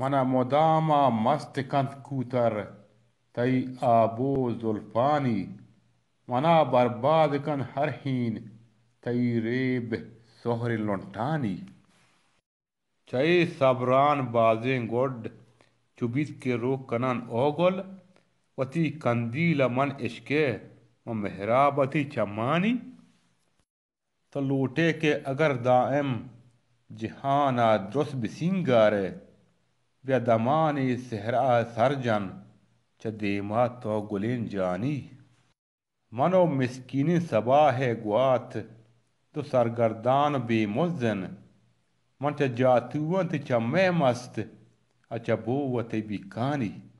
من مدام مست کند کوتر تی آبو زلفانی منا برباد کن هر حین تی ریب سهر لنتانی چای سبران بازین گود چوبیت که رو کنان اوگل و تی کندیل من اشکه و محرابتی چمانی تلوٹے کے اگر دائم جہانا درست दुरुस्त بأدمان صحرا سرجن چه دیما تو گلین جانی منو مسکینی سباه گوات تو سرگردان بی مزن من چه جاتوان تی چه مهم است اچه بووت بیکانی